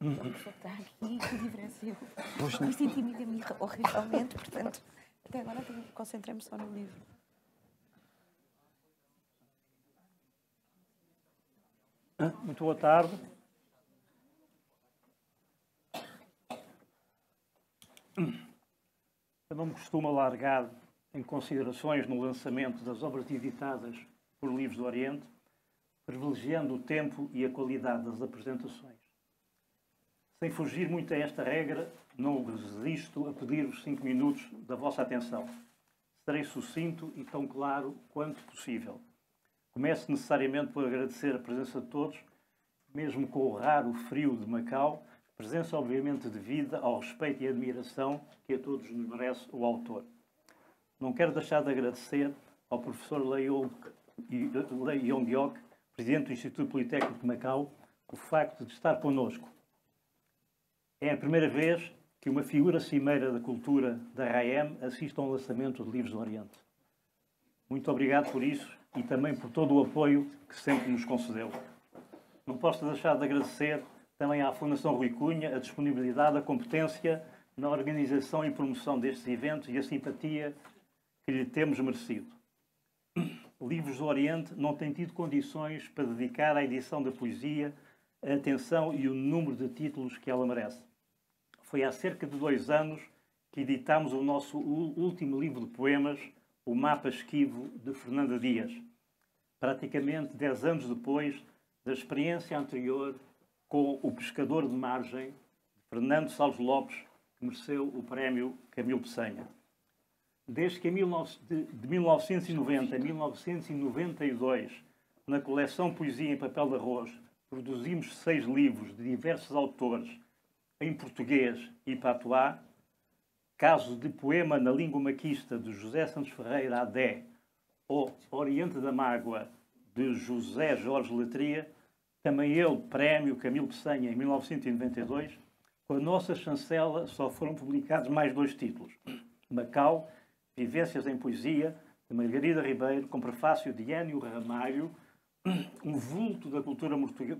Uhum. Vou Está aqui que Brasil. Poxa. Isso intimida-me horrivelmente, portanto, até agora concentremos me só no livro. Ah, muito boa tarde. Eu não me costumo alargar em considerações no lançamento das obras editadas por livros do Oriente, privilegiando o tempo e a qualidade das apresentações. Sem fugir muito a esta regra, não resisto a pedir-vos cinco minutos da vossa atenção. Serei sucinto e tão claro quanto possível. Começo necessariamente por agradecer a presença de todos, mesmo com o raro frio de Macau, presença obviamente devida ao respeito e admiração que a todos nos merece o autor. Não quero deixar de agradecer ao professor Lei Diok, presidente do Instituto Politécnico de Macau, o facto de estar connosco é a primeira vez que uma figura cimeira da cultura da RAEM assiste a um lançamento de livros do Oriente. Muito obrigado por isso e também por todo o apoio que sempre nos concedeu. Não posso deixar de agradecer também à Fundação Rui Cunha a disponibilidade, a competência na organização e promoção destes eventos e a simpatia que lhe temos merecido. Livros do Oriente não tem tido condições para dedicar à edição da poesia a atenção e o número de títulos que ela merece foi há cerca de dois anos que editámos o nosso último livro de poemas, O Mapa Esquivo, de Fernanda Dias. Praticamente dez anos depois da experiência anterior com O Pescador de Margem, de Fernando Salles Lopes, que mereceu o prémio Camilo Peçanha. Desde que de 1990 a 1992, na coleção Poesia em Papel de Arroz, produzimos seis livros de diversos autores, em português e patuá, caso de poema na língua maquista de José Santos Ferreira Adé ou Oriente da Mágoa de José Jorge Letria, também ele prémio Camilo Peçanha em 1992, com a nossa chancela só foram publicados mais dois títulos. Macau, Vivências em Poesia, de Margarida Ribeiro, com prefácio de Enio Ramalho, um vulto da cultura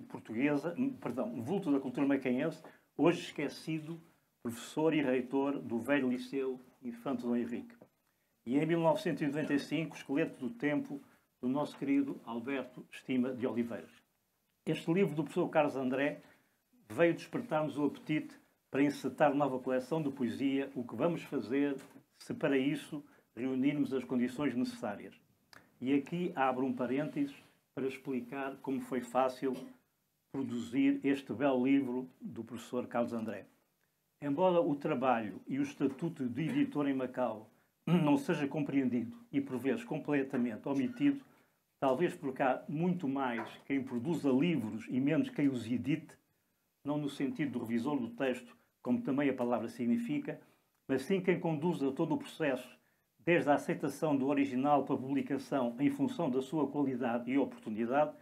portuguesa, perdão, um vulto da cultura macaense, hoje esquecido, professor e reitor do velho Liceu Infante Dom Henrique. E em 1995, esqueleto do tempo do nosso querido Alberto Estima de Oliveiras. Este livro do professor Carlos André veio despertar-nos o apetite para encetar nova coleção de poesia, o que vamos fazer se para isso reunirmos as condições necessárias. E aqui abro um parênteses para explicar como foi fácil produzir este belo livro do professor Carlos André. Embora o trabalho e o estatuto de editor em Macau não seja compreendido e por vezes completamente omitido, talvez por cá muito mais quem produza livros e menos quem os edite, não no sentido do revisor do texto, como também a palavra significa, mas sim quem conduza todo o processo, desde a aceitação do original para publicação em função da sua qualidade e oportunidade,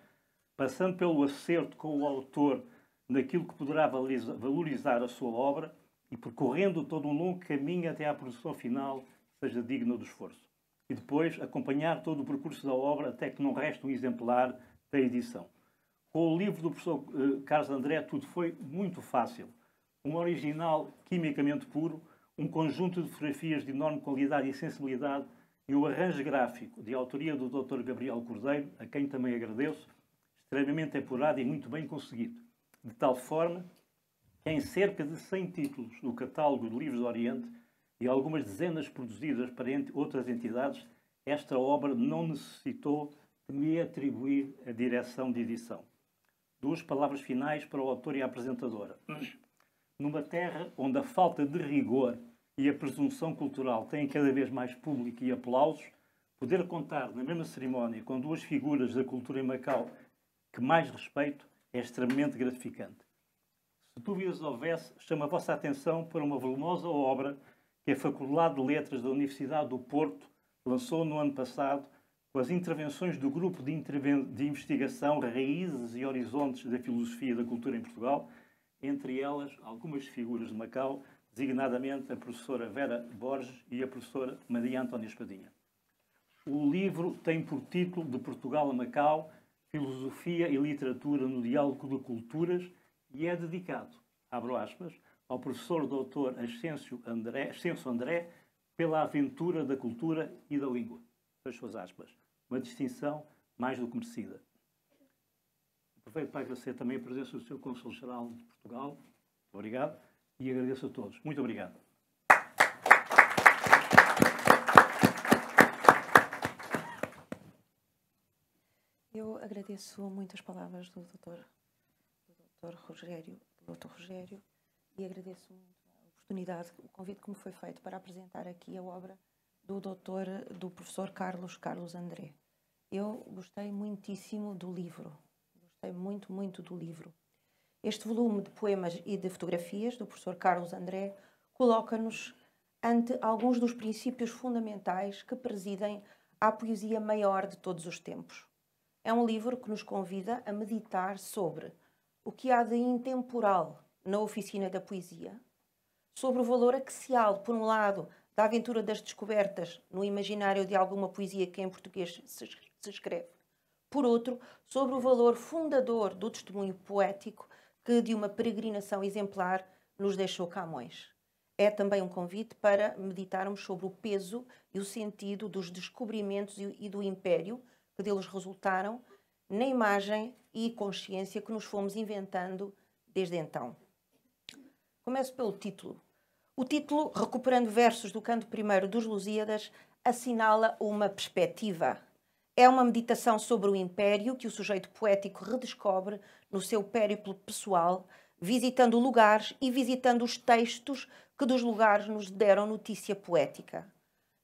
passando pelo acerto com o autor naquilo que poderá valorizar a sua obra e percorrendo todo um longo caminho até à produção final seja digno do esforço. E depois acompanhar todo o percurso da obra até que não reste um exemplar da edição. Com o livro do professor eh, Carlos André, tudo foi muito fácil. Um original quimicamente puro, um conjunto de fotografias de enorme qualidade e sensibilidade e o arranjo gráfico de autoria do Dr. Gabriel Cordeiro, a quem também agradeço, extremamente apurado e muito bem conseguido, de tal forma que em cerca de 100 títulos do catálogo de livros do Oriente e algumas dezenas produzidas para outras entidades, esta obra não necessitou de me atribuir a direção de edição. Duas palavras finais para o autor e a apresentadora. Numa terra onde a falta de rigor e a presunção cultural têm cada vez mais público e aplausos, poder contar na mesma cerimónia com duas figuras da cultura em Macau que mais respeito é extremamente gratificante. Se dúvidas houvesse, chamo a vossa atenção para uma volumosa obra que a Faculdade de Letras da Universidade do Porto lançou no ano passado com as intervenções do Grupo de, de Investigação Raízes e Horizontes da Filosofia e da Cultura em Portugal, entre elas algumas figuras de Macau, designadamente a professora Vera Borges e a professora Maria Antónia Espadinha. O livro tem por título De Portugal a Macau – Filosofia e Literatura no Diálogo de Culturas e é dedicado, abro aspas, ao professor doutor Ascencio André, Ascencio André pela aventura da cultura e da língua. Fecho as aspas. Uma distinção mais do que merecida. Aproveito para agradecer também a presença do seu Consul-Geral de Portugal. Muito obrigado. E agradeço a todos. Muito obrigado. agradeço muito as palavras do doutor, do doutor Rogério, do doutor Rogério e agradeço muito a oportunidade, o convite que me foi feito para apresentar aqui a obra do doutor, do professor Carlos Carlos André. Eu gostei muitíssimo do livro, gostei muito, muito do livro. Este volume de poemas e de fotografias do professor Carlos André coloca-nos ante alguns dos princípios fundamentais que presidem à poesia maior de todos os tempos. É um livro que nos convida a meditar sobre o que há de intemporal na oficina da poesia, sobre o valor axial, por um lado, da aventura das descobertas no imaginário de alguma poesia que em português se, se escreve, por outro, sobre o valor fundador do testemunho poético que, de uma peregrinação exemplar, nos deixou Camões. É também um convite para meditarmos sobre o peso e o sentido dos descobrimentos e do império que deles resultaram na imagem e consciência que nos fomos inventando desde então. Começo pelo título. O título, recuperando versos do canto primeiro dos Lusíadas, assinala uma perspectiva. É uma meditação sobre o império que o sujeito poético redescobre no seu périplo pessoal, visitando lugares e visitando os textos que dos lugares nos deram notícia poética.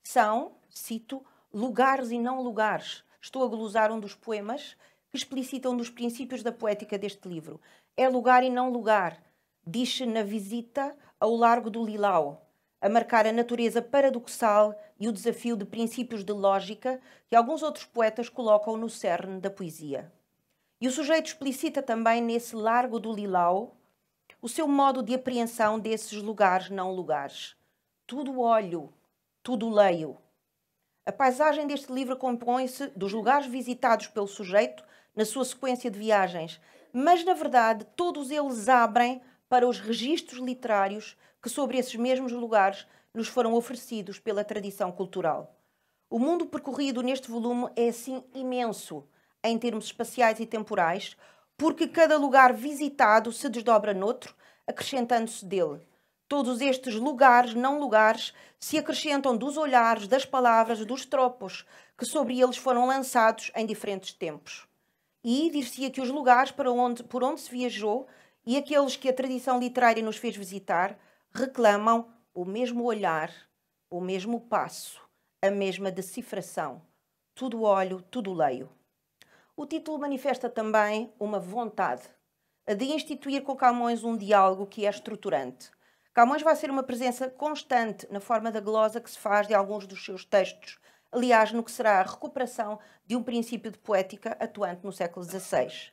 São, cito, lugares e não lugares, estou a glosar um dos poemas que explicita um dos princípios da poética deste livro. É lugar e não lugar, diz-se na visita ao Largo do Lilau, a marcar a natureza paradoxal e o desafio de princípios de lógica que alguns outros poetas colocam no cerne da poesia. E o sujeito explicita também nesse Largo do Lilau o seu modo de apreensão desses lugares não lugares. Tudo olho, tudo leio, a paisagem deste livro compõe-se dos lugares visitados pelo sujeito na sua sequência de viagens, mas na verdade todos eles abrem para os registros literários que sobre esses mesmos lugares nos foram oferecidos pela tradição cultural. O mundo percorrido neste volume é assim imenso em termos espaciais e temporais, porque cada lugar visitado se desdobra noutro, acrescentando-se dele. Todos estes lugares, não lugares, se acrescentam dos olhares, das palavras, dos tropos que sobre eles foram lançados em diferentes tempos. E dir-se-ia que os lugares para onde, por onde se viajou e aqueles que a tradição literária nos fez visitar reclamam o mesmo olhar, o mesmo passo, a mesma decifração. Tudo olho, tudo leio. O título manifesta também uma vontade, a de instituir com Camões um diálogo que é estruturante Camões vai ser uma presença constante na forma da glosa que se faz de alguns dos seus textos, aliás, no que será a recuperação de um princípio de poética atuante no século XVI.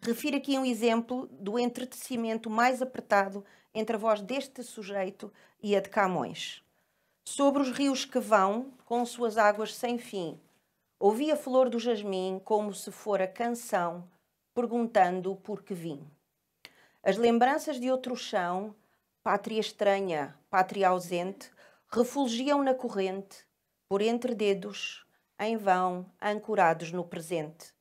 Refiro aqui um exemplo do entretecimento mais apertado entre a voz deste sujeito e a de Camões. Sobre os rios que vão, com suas águas sem fim, ouvi a flor do jasmim como se fora canção, perguntando por que vim. As lembranças de outro chão pátria estranha, pátria ausente, refugiam na corrente, por entre dedos, em vão, ancorados no presente.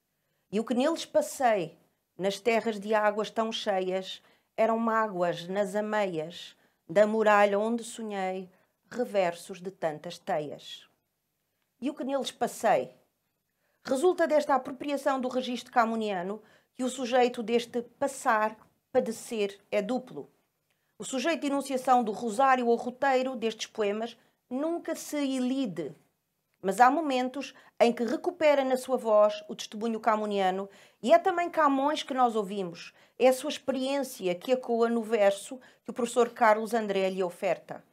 E o que neles passei, nas terras de águas tão cheias, eram mágoas nas ameias da muralha onde sonhei, reversos de tantas teias. E o que neles passei? Resulta desta apropriação do registro camuniano que o sujeito deste passar, padecer, é duplo o sujeito de enunciação do rosário ou roteiro destes poemas nunca se ilide, mas há momentos em que recupera na sua voz o testemunho camoniano e é também Camões que nós ouvimos. É a sua experiência que ecoa no verso que o professor Carlos André lhe oferta.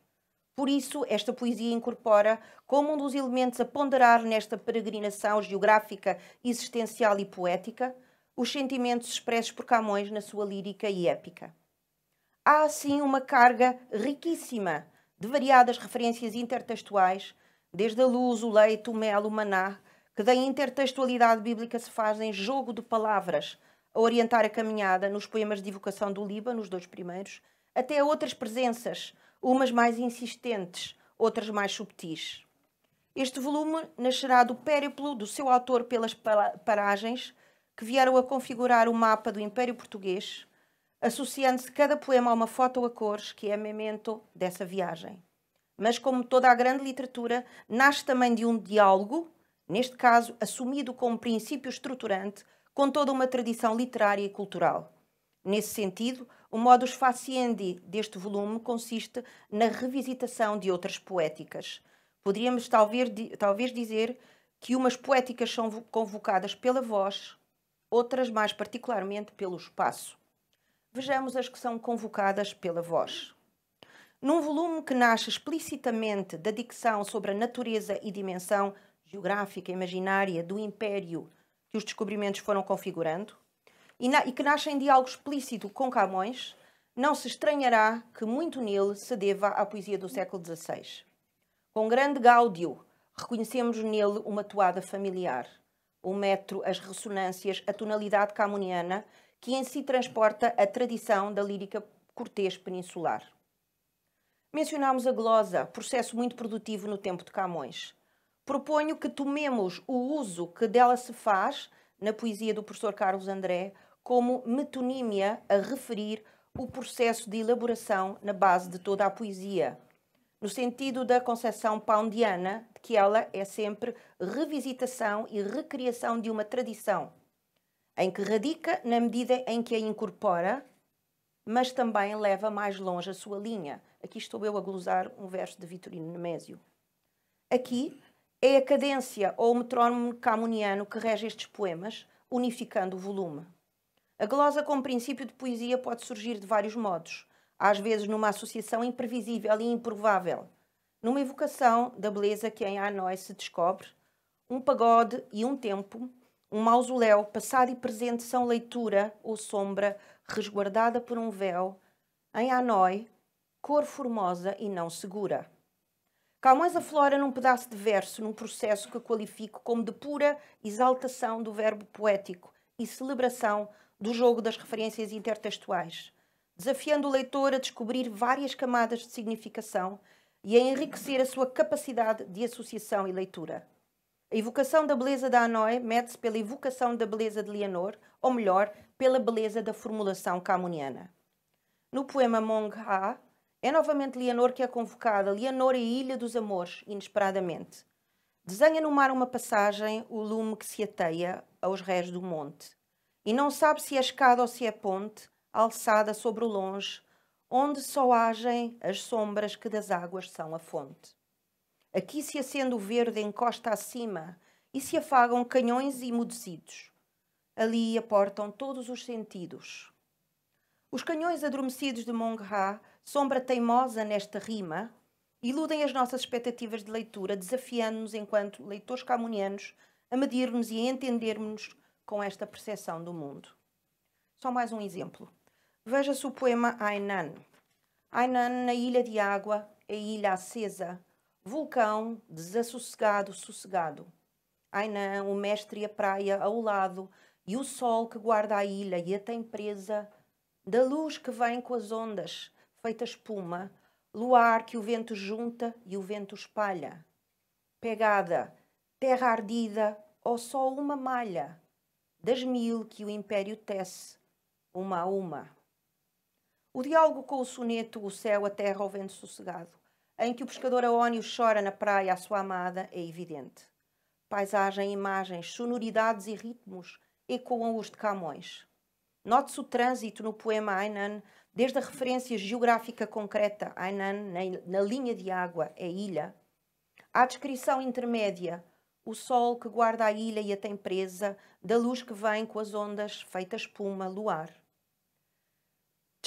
Por isso, esta poesia incorpora como um dos elementos a ponderar nesta peregrinação geográfica, existencial e poética os sentimentos expressos por Camões na sua lírica e épica há assim uma carga riquíssima de variadas referências intertextuais, desde a luz, o leite, o mel, o maná, que da intertextualidade bíblica se fazem jogo de palavras a orientar a caminhada nos poemas de evocação do Líbano, os dois primeiros, até a outras presenças, umas mais insistentes, outras mais subtis. Este volume nascerá do périplo do seu autor pelas paragens que vieram a configurar o mapa do Império Português, associando-se cada poema a uma foto a cores que é memento dessa viagem. Mas, como toda a grande literatura, nasce também de um diálogo, neste caso assumido como princípio estruturante, com toda uma tradição literária e cultural. Nesse sentido, o modus faciendi deste volume consiste na revisitação de outras poéticas. Poderíamos talvez, talvez dizer que umas poéticas são convocadas pela voz, outras mais particularmente pelo espaço vejamos as que são convocadas pela voz. Num volume que nasce explicitamente da dicção sobre a natureza e dimensão geográfica imaginária do império que os descobrimentos foram configurando, e, na, e que nasce em diálogo explícito com Camões, não se estranhará que muito nele se deva à poesia do século XVI. Com grande gáudio, reconhecemos nele uma toada familiar, o metro, as ressonâncias, a tonalidade camoniana que em si transporta a tradição da lírica cortês peninsular. Mencionámos a glosa, processo muito produtivo no tempo de Camões. Proponho que tomemos o uso que dela se faz, na poesia do professor Carlos André, como metonímia a referir o processo de elaboração na base de toda a poesia, no sentido da concepção poundiana de que ela é sempre revisitação e recriação de uma tradição, em que radica na medida em que a incorpora, mas também leva mais longe a sua linha. Aqui estou eu a glosar um verso de Vitorino Nemésio. Aqui é a cadência ou o metrónomo camuniano que rege estes poemas, unificando o volume. A glosa como princípio de poesia pode surgir de vários modos, às vezes numa associação imprevisível e improvável, numa evocação da beleza que em Hanoi se descobre, um pagode e um tempo, um mausoléu, passado e presente são leitura ou sombra resguardada por um véu, em Hanoi, cor formosa e não segura. Calmões aflora num pedaço de verso, num processo que qualifico como de pura exaltação do verbo poético e celebração do jogo das referências intertextuais, desafiando o leitor a descobrir várias camadas de significação e a enriquecer a sua capacidade de associação e leitura. A evocação da beleza da Anoé mede-se pela evocação da beleza de Leonor, ou melhor, pela beleza da formulação camoniana. No poema Mong Ha, é novamente Leonor que é convocada, Leonor é a Ilha dos Amores, inesperadamente. Desenha no mar uma passagem, o lume que se ateia aos réis do monte. E não sabe se é escada ou se é ponte, alçada sobre o longe, onde só agem as sombras que das águas são a fonte. Aqui se acende o verde encosta acima e se afagam canhões emudecidos. Ali aportam todos os sentidos. Os canhões adormecidos de Mongra, sombra teimosa nesta rima, iludem as nossas expectativas de leitura, desafiando-nos, enquanto leitores camunianos, a medirmos e a entendermos com esta percepção do mundo. Só mais um exemplo. Veja-se o poema Ainan. Ainan, na Ilha de Água, é a ilha acesa, Vulcão, desassossegado, sossegado. Ainã, o mestre e a praia ao lado, e o sol que guarda a ilha e a tem presa, da luz que vem com as ondas, feita espuma, luar que o vento junta e o vento espalha. Pegada, terra ardida, ou só uma malha, das mil que o império tece, uma a uma. O diálogo com o soneto, o céu, a terra, o vento sossegado em que o pescador Aónio chora na praia a sua amada é evidente. Paisagem, imagens, sonoridades e ritmos ecoam os de Camões. Note-se o trânsito no poema Ainan, desde a referência geográfica concreta Ainan, na, na linha de água, é ilha, à descrição intermédia, o sol que guarda a ilha e a tem presa, da luz que vem com as ondas feita espuma, luar.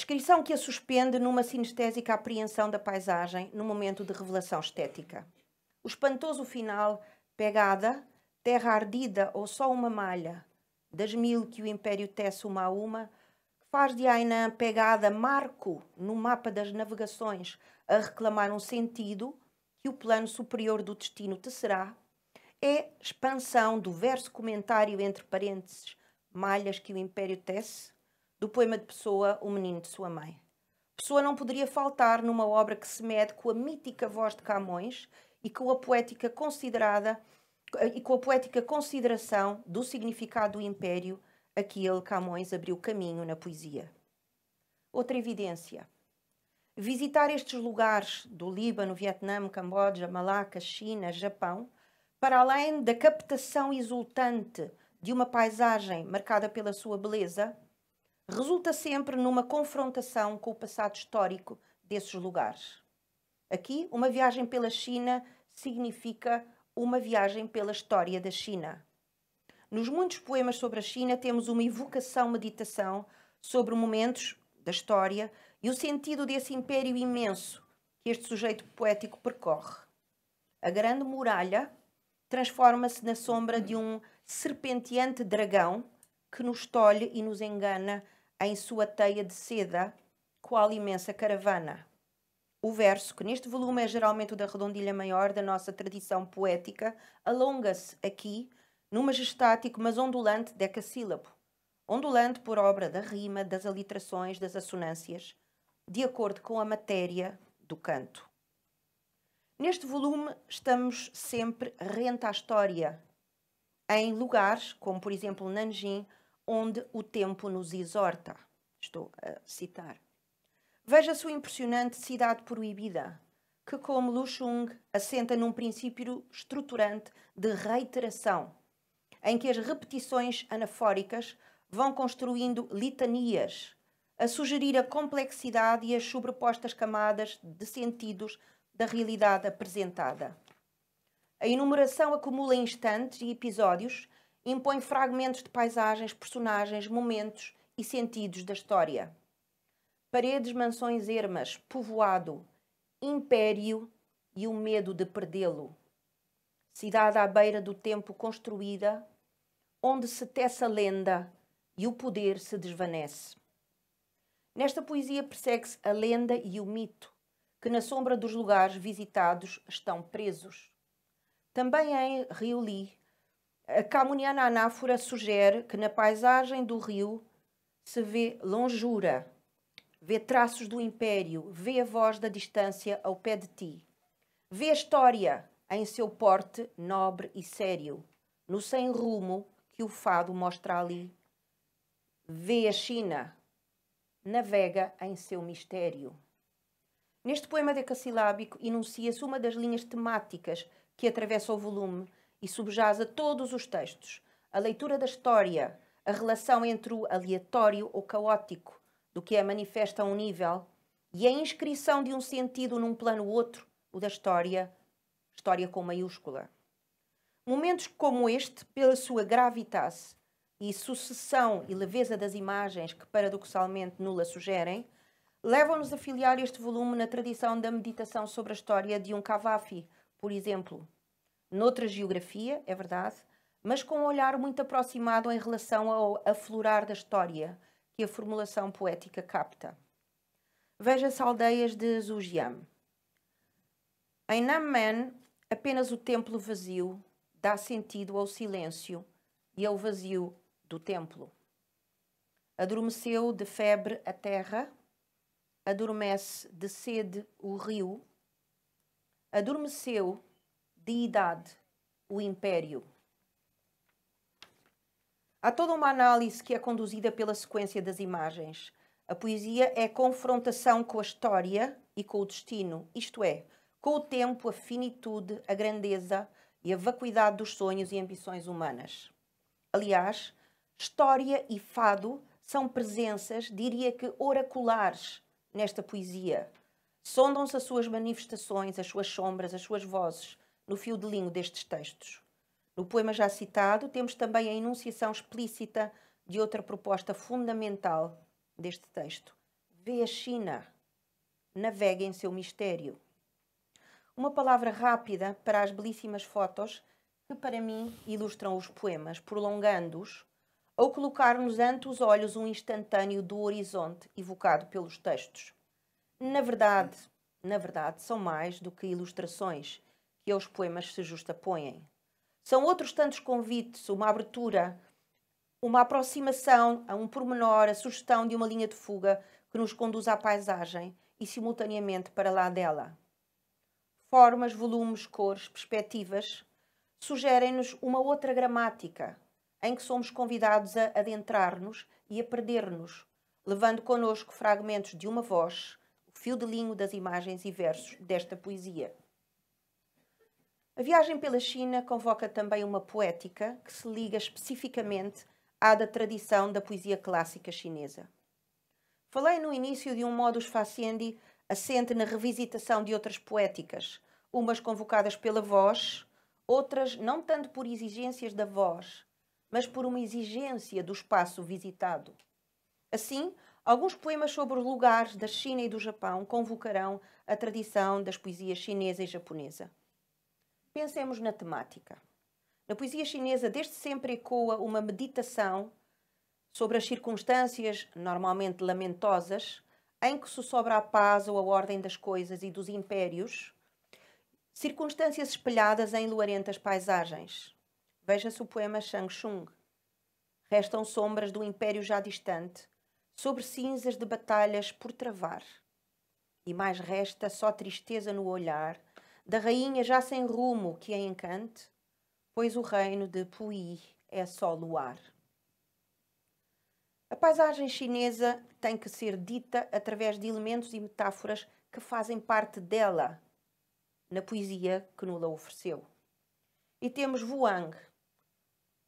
Descrição que a suspende numa sinestésica apreensão da paisagem, no momento de revelação estética. O espantoso final, pegada, terra ardida ou só uma malha, das mil que o Império tece uma a uma, faz de Hainan pegada marco no mapa das navegações a reclamar um sentido que o plano superior do destino tecerá, é expansão do verso comentário entre parênteses, malhas que o Império tece, do poema de Pessoa O Menino de Sua Mãe. Pessoa não poderia faltar numa obra que se mede com a mítica voz de Camões e com a poética considerada e com a poética consideração do significado do império a que ele, Camões, abriu caminho na poesia. Outra evidência. Visitar estes lugares do Líbano, Vietnã, Camboja, Malaca, China, Japão, para além da captação exultante de uma paisagem marcada pela sua beleza, resulta sempre numa confrontação com o passado histórico desses lugares. Aqui, uma viagem pela China significa uma viagem pela história da China. Nos muitos poemas sobre a China temos uma evocação meditação sobre momentos da história e o sentido desse império imenso que este sujeito poético percorre. A grande muralha transforma-se na sombra de um serpenteante dragão que nos tolhe e nos engana em sua teia de seda, qual imensa caravana. O verso, que neste volume é geralmente o da redondilha maior da nossa tradição poética, alonga-se aqui num majestático mas ondulante decassílabo, ondulante por obra da rima, das aliterações, das assonâncias, de acordo com a matéria do canto. Neste volume estamos sempre rente à história, em lugares como, por exemplo, Nanjing, onde o tempo nos exorta. Estou a citar. Veja-se o impressionante Cidade Proibida, que, como Lu Xung, assenta num princípio estruturante de reiteração, em que as repetições anafóricas vão construindo litanias, a sugerir a complexidade e as sobrepostas camadas de sentidos da realidade apresentada. A enumeração acumula instantes e episódios impõe fragmentos de paisagens, personagens, momentos e sentidos da história. Paredes, mansões ermas, povoado, império e o medo de perdê-lo. Cidade à beira do tempo construída, onde se tece a lenda e o poder se desvanece. Nesta poesia persegue-se a lenda e o mito, que na sombra dos lugares visitados estão presos. Também em Rioli a Camuniana Anáfora sugere que na paisagem do rio se vê longura, vê traços do império, vê a voz da distância ao pé de ti, vê a história em seu porte nobre e sério, no sem rumo que o fado mostra ali, vê a China, navega em seu mistério. Neste poema decassilábico enuncia-se uma das linhas temáticas que atravessa o volume e subjaz a todos os textos. A leitura da história, a relação entre o aleatório ou caótico do que é manifesta a um nível e a inscrição de um sentido num plano outro, o da história, história com maiúscula. Momentos como este, pela sua gravitas e sucessão e leveza das imagens que paradoxalmente nula sugerem, levam-nos a filiar este volume na tradição da meditação sobre a história de um Cavafi, por exemplo, noutra geografia, é verdade, mas com um olhar muito aproximado em relação ao aflorar da história que a formulação poética capta. Veja-se aldeias de Zujiam. Em Nammen, apenas o templo vazio dá sentido ao silêncio e ao vazio do templo. Adormeceu de febre a terra, adormece de sede o rio, adormeceu deidade, o império. Há toda uma análise que é conduzida pela sequência das imagens. A poesia é confrontação com a história e com o destino, isto é, com o tempo, a finitude, a grandeza e a vacuidade dos sonhos e ambições humanas. Aliás, história e fado são presenças, diria que oraculares, nesta poesia. Sondam-se as suas manifestações, as suas sombras, as suas vozes, no fio de linho destes textos. No poema já citado, temos também a enunciação explícita de outra proposta fundamental deste texto. Vê a China, navega em seu mistério. Uma palavra rápida para as belíssimas fotos que, para mim, ilustram os poemas, prolongando-os ou colocar-nos ante os olhos um instantâneo do horizonte evocado pelos textos. Na verdade, na verdade, são mais do que ilustrações que aos poemas se justapõem. São outros tantos convites, uma abertura, uma aproximação a um pormenor, a sugestão de uma linha de fuga que nos conduz à paisagem e simultaneamente para lá dela. Formas, volumes, cores, perspectivas sugerem-nos uma outra gramática em que somos convidados a adentrar-nos e a perder-nos, levando connosco fragmentos de uma voz, o fio de linho das imagens e versos desta poesia. A viagem pela China convoca também uma poética que se liga especificamente à da tradição da poesia clássica chinesa. Falei no início de um modus facendi assente na revisitação de outras poéticas, umas convocadas pela voz, outras não tanto por exigências da voz, mas por uma exigência do espaço visitado. Assim, alguns poemas sobre os lugares da China e do Japão convocarão a tradição das poesias chinesa e japonesa. Pensemos na temática. Na poesia chinesa, desde sempre ecoa uma meditação sobre as circunstâncias, normalmente lamentosas, em que se sobra a paz ou a ordem das coisas e dos impérios, circunstâncias espelhadas em luarentas paisagens. Veja-se o poema Shang Chung. Restam sombras do império já distante, sobre cinzas de batalhas por travar. E mais resta só tristeza no olhar da rainha já sem rumo que a é encante, pois o reino de Puyi é só luar. A paisagem chinesa tem que ser dita através de elementos e metáforas que fazem parte dela, na poesia que Nula ofereceu. E temos Wuang.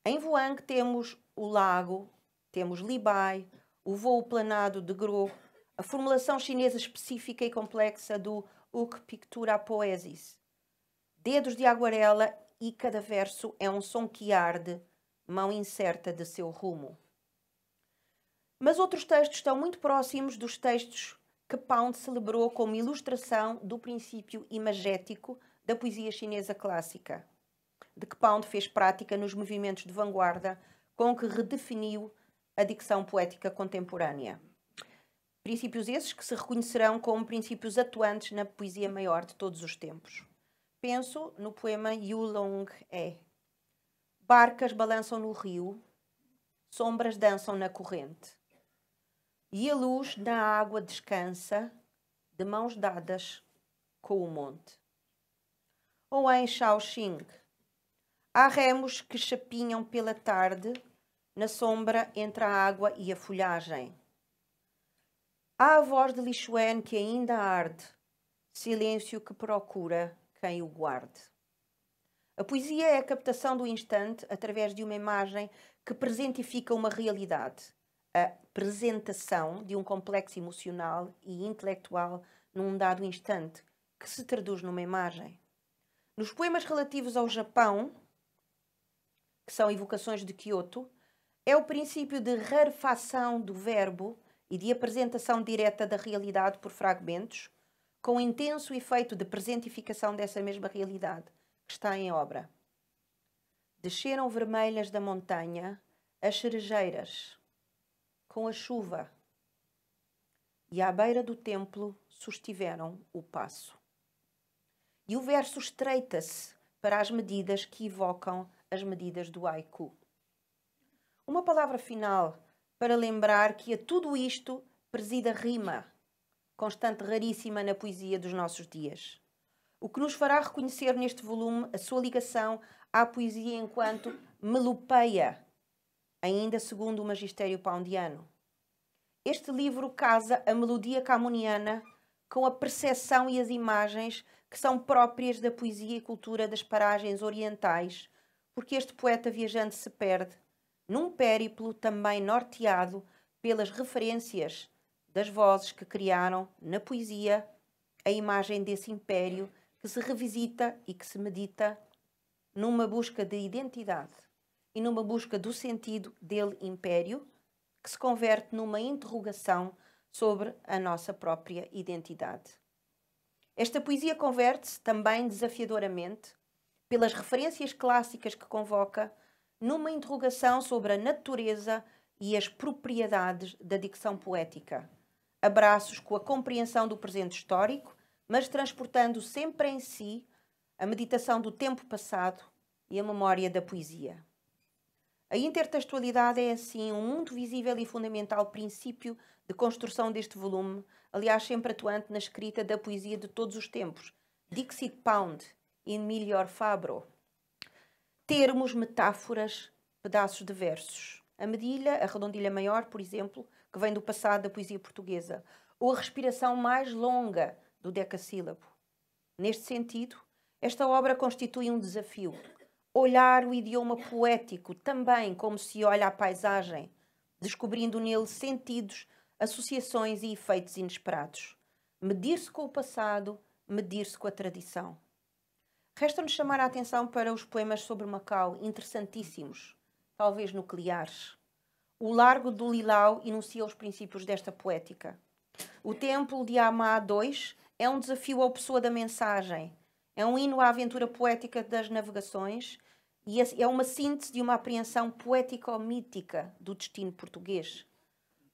Em Wuang temos o lago, temos Libai, o voo planado de Gro, a formulação chinesa específica e complexa do hoc pictura poesis. Dedos de aguarela e cada verso é um som que arde, mão incerta de seu rumo. Mas outros textos estão muito próximos dos textos que Pound celebrou como ilustração do princípio imagético da poesia chinesa clássica, de que Pound fez prática nos movimentos de vanguarda com que redefiniu a dicção poética contemporânea. Princípios esses que se reconhecerão como princípios atuantes na poesia maior de todos os tempos. Penso no poema Yulong é. Barcas balançam no rio, sombras dançam na corrente. E a luz na água descansa, de mãos dadas com o monte. Ou oh, em Shaoxing, há remos que chapinham pela tarde, na sombra entre a água e a folhagem Há a voz de Lichuan que ainda arde, silêncio que procura quem o guarde. A poesia é a captação do instante através de uma imagem que presentifica uma realidade, a apresentação de um complexo emocional e intelectual num dado instante, que se traduz numa imagem. Nos poemas relativos ao Japão, que são evocações de Kyoto, é o princípio de rarefação do verbo e de apresentação direta da realidade por fragmentos, com intenso efeito de presentificação dessa mesma realidade que está em obra. Desceram vermelhas da montanha as cerejeiras, com a chuva, e à beira do templo sustiveram o passo. E o verso estreita-se para as medidas que evocam as medidas do haiku. Uma palavra final para lembrar que a tudo isto presida rima, constante raríssima na poesia dos nossos dias. O que nos fará reconhecer neste volume a sua ligação à poesia enquanto melopeia, ainda segundo o magistério poundiano. Este livro casa a melodia camoniana com a percepção e as imagens que são próprias da poesia e cultura das paragens orientais, porque este poeta viajante se perde num périplo também norteado pelas referências das vozes que criaram na poesia a imagem desse império que se revisita e que se medita numa busca de identidade e numa busca do sentido dele império que se converte numa interrogação sobre a nossa própria identidade. Esta poesia converte-se também desafiadoramente pelas referências clássicas que convoca numa interrogação sobre a natureza e as propriedades da dicção poética. Abraços com a compreensão do presente histórico, mas transportando sempre em si a meditação do tempo passado e a memória da poesia. A intertextualidade é, assim, um muito visível e fundamental princípio de construção deste volume, aliás, sempre atuante na escrita da poesia de todos os tempos. Dixit Pound, in Milior Fabro termos, metáforas, pedaços de versos. A medilha, a redondilha maior, por exemplo, que vem do passado da poesia portuguesa, ou a respiração mais longa do decassílabo. Neste sentido, esta obra constitui um desafio. Olhar o idioma poético também como se olha a paisagem, descobrindo nele sentidos, associações e efeitos inesperados. Medir-se com o passado, medir-se com a tradição. Resta-nos chamar a atenção para os poemas sobre Macau, interessantíssimos, talvez nucleares. O Largo do Lilau enuncia os princípios desta poética. O Templo de Amá II é um desafio ao pessoa da mensagem, é um hino à aventura poética das navegações e é, é uma síntese de uma apreensão poético-mítica do destino português.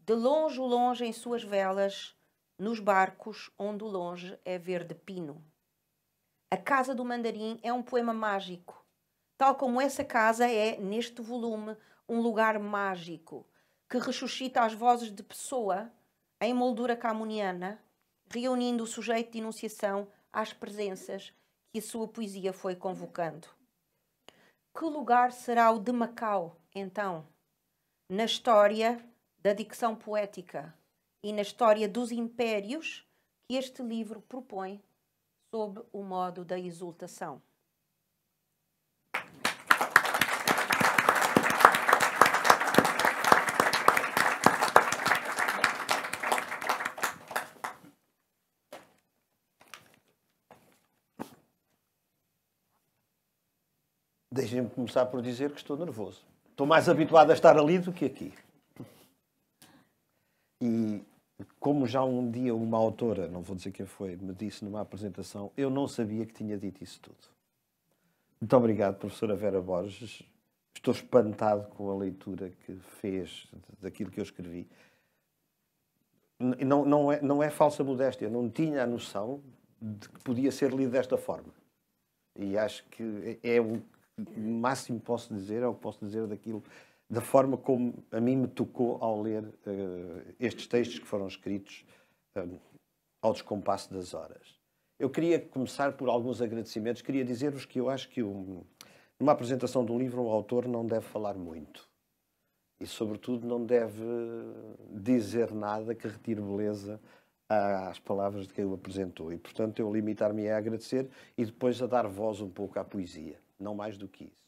De longe o longe em suas velas, nos barcos onde o longe é verde pino. A Casa do Mandarim é um poema mágico, tal como essa casa é, neste volume, um lugar mágico que ressuscita as vozes de pessoa em moldura camuniana, reunindo o sujeito de enunciação às presenças que a sua poesia foi convocando. Que lugar será o de Macau, então, na história da dicção poética e na história dos impérios que este livro propõe sob o modo da exultação. Deixem-me começar por dizer que estou nervoso. Estou mais habituado a estar ali do que aqui. como já um dia uma autora, não vou dizer quem foi, me disse numa apresentação, eu não sabia que tinha dito isso tudo. Muito obrigado, professora Vera Borges. Estou espantado com a leitura que fez daquilo que eu escrevi. Não, não, é, não é falsa modéstia, eu não tinha a noção de que podia ser lido desta forma. E acho que é, é o máximo que posso dizer, é o que posso dizer daquilo da forma como a mim me tocou ao ler uh, estes textos que foram escritos eh, ao descompasso das horas. Eu queria começar por alguns agradecimentos. Queria dizer-vos que eu acho que um, numa apresentação de um livro, o autor não deve falar muito. E, sobretudo, não deve dizer nada que retire beleza às palavras de quem o apresentou. E, portanto, eu limitar-me a agradecer e depois a dar voz um pouco à poesia. Não mais do que isso.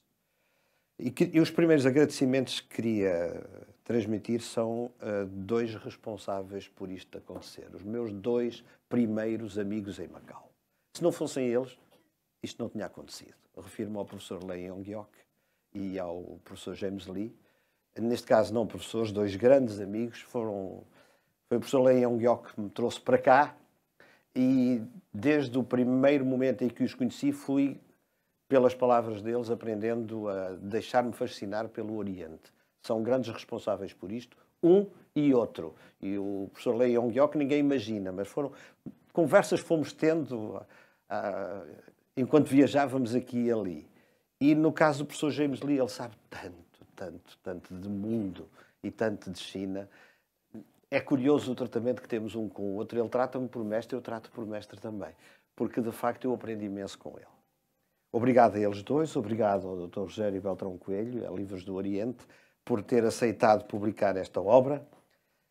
E, que, e os primeiros agradecimentos que queria eh, transmitir são uh, dois responsáveis por isto acontecer. Os meus dois primeiros amigos em Macau. Se não fossem eles, isto não tinha acontecido. Refiro-me ao professor Leon Yong-yok e ao professor James Lee. Neste caso, não professores, dois grandes amigos. Foram, foi o professor Leon Yong-yok que me trouxe para cá e desde o primeiro momento em que os conheci, fui pelas palavras deles, aprendendo a deixar-me fascinar pelo Oriente. São grandes responsáveis por isto, um e outro. E o professor Lee Yong-yok ninguém imagina, mas foram conversas fomos tendo uh, enquanto viajávamos aqui e ali. E no caso do professor James Lee, ele sabe tanto, tanto, tanto de mundo e tanto de China. É curioso o tratamento que temos um com o outro. Ele trata-me por mestre, eu trato por mestre também. Porque, de facto, eu aprendi imenso com ele. Obrigado a eles dois, obrigado ao Dr. Rogério Beltrão Coelho, a Livros do Oriente, por ter aceitado publicar esta obra.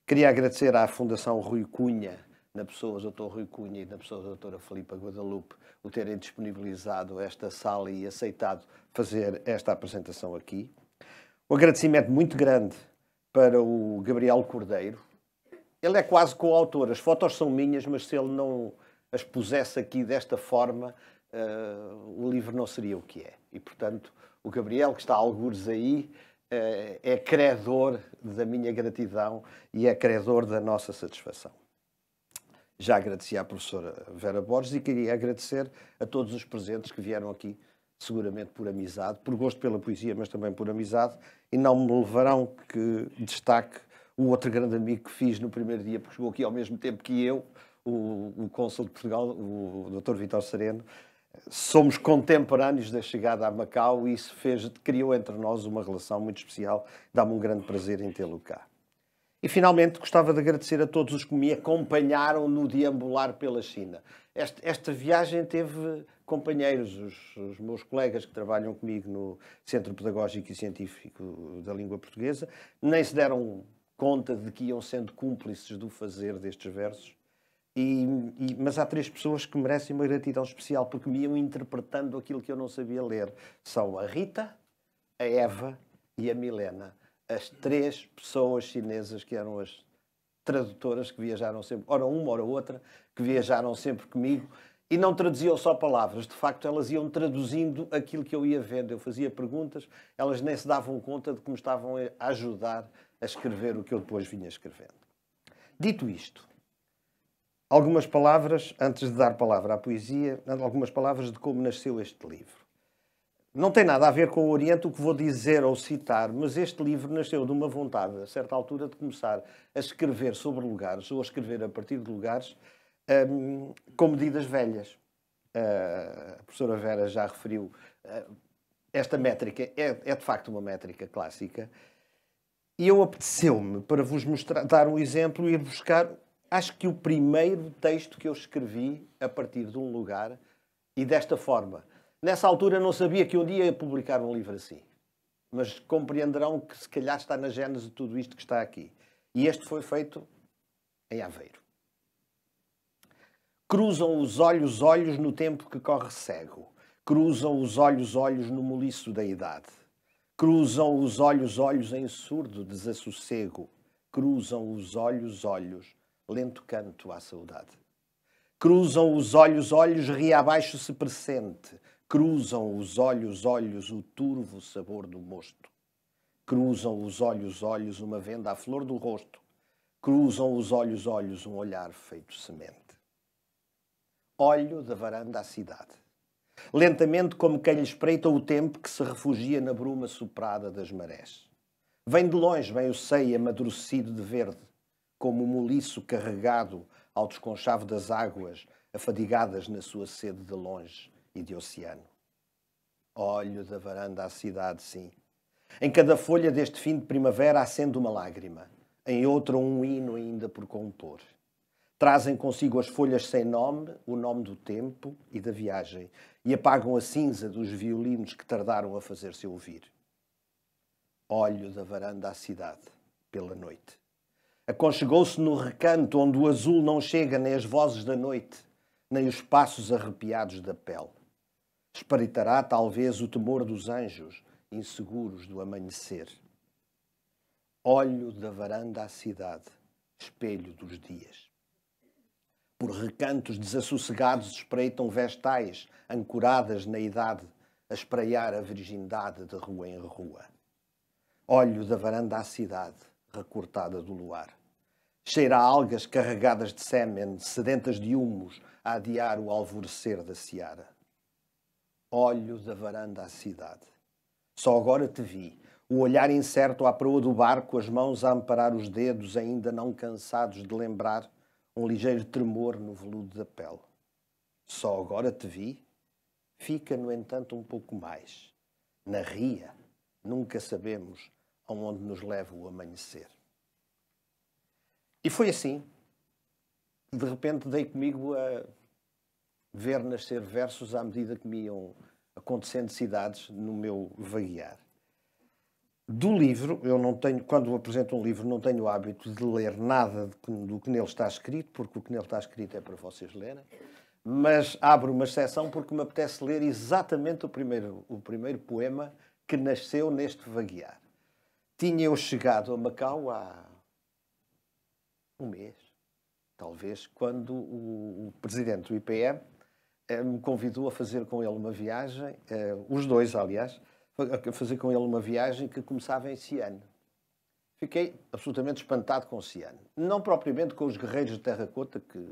Queria agradecer à Fundação Rui Cunha, na pessoa do Dr. Rui Cunha e na pessoa da Dra. Filipa Guadalupe, o terem disponibilizado esta sala e aceitado fazer esta apresentação aqui. Um agradecimento muito grande para o Gabriel Cordeiro. Ele é quase coautor. As fotos são minhas, mas se ele não as pusesse aqui desta forma, uh, o livro não seria o que é. E, portanto, o Gabriel, que está a algures aí, uh, é credor da minha gratidão e é credor da nossa satisfação. Já agradeci à professora Vera Borges e queria agradecer a todos os presentes que vieram aqui, seguramente por amizade, por gosto pela poesia, mas também por amizade, e não me levarão que destaque o outro grande amigo que fiz no primeiro dia, porque chegou aqui ao mesmo tempo que eu, o, o de Portugal, o Dr. Vitor Sereno, somos contemporâneos da chegada a Macau e isso fez, criou entre nós uma relação muito especial. Dá-me um grande prazer em tê-lo cá. E finalmente gostava de agradecer a todos os que me acompanharam no deambular pela China. Esta, esta viagem teve companheiros, os, os, meus colegas que trabalham comigo no Centro Pedagógico e Científico da Língua Portuguesa, nem se deram conta de que iam sendo cúmplices do fazer destes versos e, e, mas há três pessoas que merecem uma gratidão especial porque me iam interpretando aquilo que eu não sabia ler. São a Rita, a Eva e a Milena. As três pessoas chinesas que eram as tradutoras que viajaram sempre, ora uma, ora outra, que viajaram sempre comigo e não traduziam só palavras, de facto elas iam traduzindo aquilo que eu ia vendo. Eu fazia perguntas, elas nem se davam conta de que me estavam a ajudar a escrever o que eu depois vinha escrevendo. Dito isto, algumas palavras, antes de dar palavra à poesia, algumas palavras de como nasceu este livro. Não tem nada a ver com o Oriente o que vou dizer ou citar, mas este livro nasceu de uma vontade, a certa altura, de começar a escrever sobre lugares, ou a escrever a partir de lugares, um, com medidas velhas. Uh, a professora Vera já referiu. Uh, esta métrica é, é de facto uma métrica clássica. E eu apeteceu-me para vos mostrar, dar um exemplo e ir buscar acho que o primeiro texto que eu escrevi a partir de um lugar e desta forma. Nessa altura não sabia que um dia ia publicar um livro assim. Mas compreenderão que se calhar está na gênese de tudo isto que está aqui. E este foi feito em Aveiro. Cruzam os olhos olhos no tempo que corre cego. Cruzam os olhos olhos no moliço da idade. Cruzam os olhos olhos em surdo desassossego. Cruzam os olhos olhos lento canto à saudade. Cruzam os olhos, olhos, ria abaixo se presente. Cruzam os olhos, olhos, o turvo sabor do mosto. Cruzam os olhos, olhos, uma venda à flor do rosto. Cruzam os olhos, olhos, um olhar feito semente. Olho da varanda à cidade. Lentamente, como quem lhe espreita o tempo que se refugia na bruma soprada das marés. Vem de longe, bem o sei, amadurecido de verde como o moliço carregado ao desconchavo das águas, afadigadas na sua sede de longe e de oceano. Olho da varanda à cidade, sim. Em cada folha deste fim de primavera acende uma lágrima, em outra um hino ainda por compor. Trazem consigo as folhas sem nome, o nome do tempo e da viagem, e apagam a cinza dos violinos que tardaram a fazer-se ouvir. Olho da varanda à cidade, pela noite. Aconchegou-se no recanto onde o azul não chega nem as vozes da noite, nem os passos arrepiados da pele. Espreitará talvez o temor dos anjos, inseguros do amanhecer. Olho da varanda à cidade, espelho dos dias. Por recantos desassossegados espreitam vestais, ancoradas na idade, a espreitar a virgindade de rua em rua. Olho da varanda à cidade, recortada do luar cheira a algas carregadas de sêmen, sedentas de humos, a adiar o alvorecer da seara. Olho da varanda à cidade. Só agora te vi, o olhar incerto à proa do barco, as mãos a amparar os dedos, ainda não cansados de lembrar um ligeiro tremor no veludo da pele. Só agora te vi? Fica, no entanto, um pouco mais. Na ria, nunca sabemos aonde nos leva o amanhecer. E foi assim. De repente dei comigo a ver nascer versos à medida que me iam acontecendo cidades no meu vaguear. Do livro, eu não tenho, quando apresento um livro, não tenho o hábito de ler nada do que nele está escrito, porque o que nele está escrito é para vocês lerem, mas abro uma exceção porque me apetece ler exatamente o primeiro, o primeiro poema que nasceu neste vaguear. Tinha eu chegado a Macau há um mês, talvez, quando o, o presidente do IPM eh, me convidou a fazer com ele uma viagem, eh, os dois, aliás, a fazer com ele uma viagem que começava em Ciano. Fiquei absolutamente espantado com Ciano. Não propriamente com os guerreiros de Terracota, que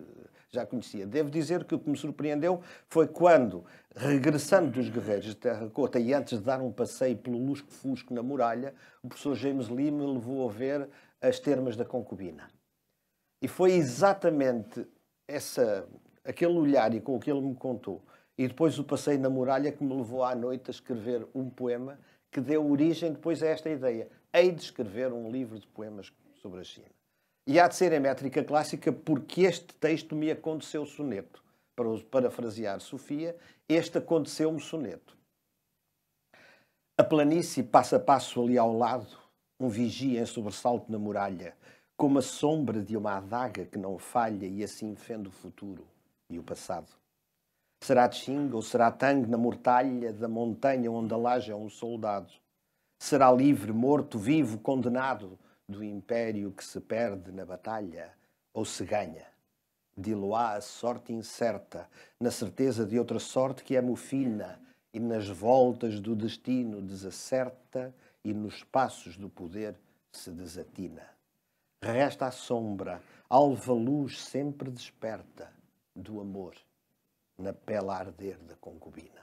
já conhecia. Devo dizer que o que me surpreendeu foi quando, regressando dos guerreiros de Terracota e antes de dar um passeio pelo Lusco-Fusco na muralha, o professor James Lee me levou a ver as termas da concubina. E foi exatamente essa, aquele olhar e com o que ele me contou. E depois o passei na muralha que me levou à noite a escrever um poema que deu origem depois a esta ideia. Hei de escrever um livro de poemas sobre a China. E há de ser em métrica clássica porque este texto me aconteceu soneto. Para parafrasear Sofia, este aconteceu-me soneto. A planície, passo a passo ali ao lado, um vigia em sobressalto na muralha, como a sombra de uma adaga que não falha e assim fende o futuro e o passado. Será Txing ou será Tang na mortalha da montanha onde alaja é um soldado? Será livre, morto, vivo, condenado do império que se perde na batalha ou se ganha? Diluá a sorte incerta, na certeza de outra sorte que é mofina e nas voltas do destino desacerta e nos passos do poder se desatina resta a sombra, alva luz sempre desperta do amor na pele a arder da concubina.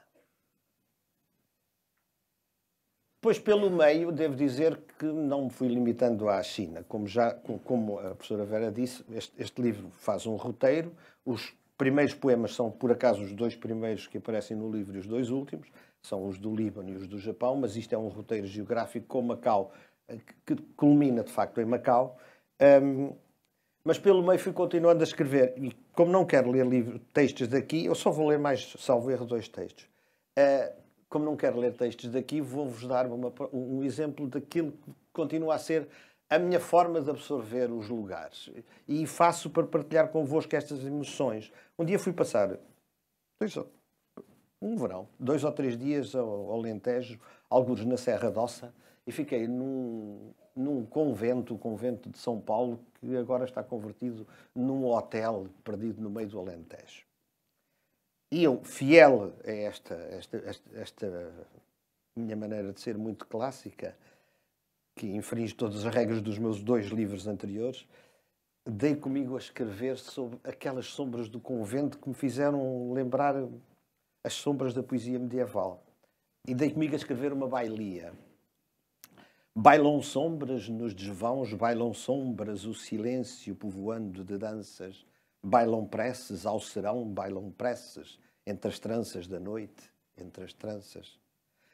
Pois, pelo meio, devo dizer que não me fui limitando à China. Como, já, como a professora Vera disse, este, este livro faz um roteiro. Os primeiros poemas são, por acaso, os dois primeiros que aparecem no livro e os dois últimos. São os do Líbano e os do Japão, mas isto é um roteiro geográfico com Macau, eh, que culmina, de facto, em Macau um, mas pelo meio fui continuando a escrever. E como não quero ler textos daqui, eu só vou ler mais, salvo erro, dois textos. Uh, como não quero ler textos daqui, vou-vos dar uma, um exemplo daquilo que continua a ser a minha forma de absorver os lugares. E faço para partilhar convosco estas emoções. Um dia fui passar um verão, dois ou três dias ao Lentejo, alguns na Serra d'Ossa, e fiquei num, num convento, o convento de São Paulo, que agora está convertido num hotel perdido no meio do Alentejo. E eu, fiel a esta, esta, esta, esta minha maneira de ser muito clássica, que infringe todas as regras dos meus dois livros anteriores, dei comigo a escrever sobre aquelas sombras do convento que me fizeram lembrar as sombras da poesia medieval. E dei comigo a escrever uma bailia. Bailam sombras nos desvãos, bailam sombras o silêncio povoando de danças, bailam preces ao serão, bailam preces entre as tranças da noite, entre as tranças.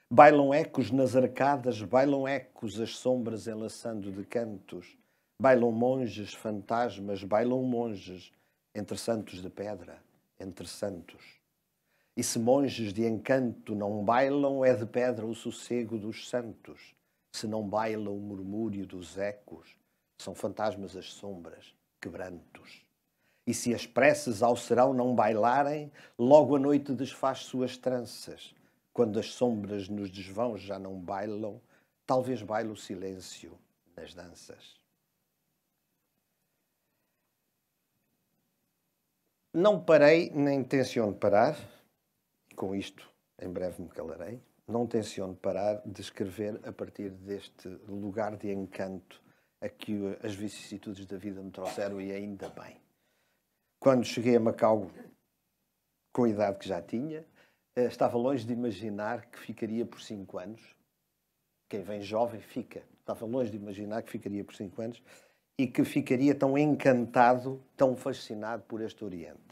Bailam ecos nas arcadas, bailam ecos as sombras enlaçando de cantos, bailam monges fantasmas, bailam monges entre santos de pedra, entre santos. E se monges de encanto não bailam, é de pedra o sossego dos santos se não baila o murmúrio dos ecos, são fantasmas as sombras, quebrantos. E se as preces ao serão não bailarem, logo a noite desfaz suas tranças. Quando as sombras nos desvãos já não bailam, talvez baile o silêncio nas danças. Não parei, nem tenciono parar, com isto em breve me calarei não tenciono parar de escrever a partir deste lugar de encanto a que as vicissitudes da vida me trouxeram e ainda bem. Quando cheguei a Macau, com a idade que já tinha, eh, estava longe de imaginar que ficaria por cinco anos. Quem vem jovem fica. Estava longe de imaginar que ficaria por cinco anos e que ficaria tão encantado, tão fascinado por este Oriente.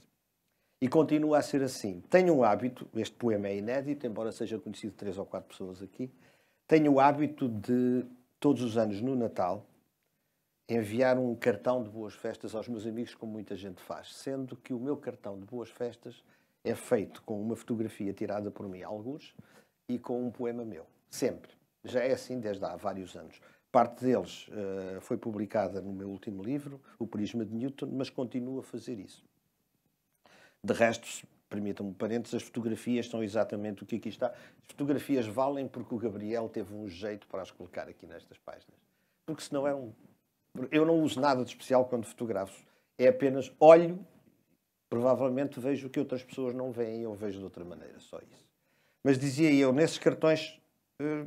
E continua a ser assim. Tenho um hábito, este poema é inédito, embora seja conhecido três ou quatro pessoas aqui, tenho o hábito de, todos os anos no Natal, enviar um cartão de boas festas aos meus amigos, como muita gente faz, sendo que o meu cartão de boas festas é feito com uma fotografia tirada por mim, alguns, e com um poema meu, sempre. Já é assim desde há vários anos. Parte deles uh, foi publicada no meu último livro, O Prisma de Newton, mas continuo a fazer isso. De resto, permitam-me parênteses, as fotografias são exatamente o que aqui está. As fotografias valem porque o Gabriel teve um jeito para as colocar aqui nestas páginas. Porque senão eram. É um... Eu não uso nada de especial quando fotografo. É apenas olho, provavelmente vejo o que outras pessoas não veem, eu vejo de outra maneira, só isso. Mas dizia eu, nesses cartões eh,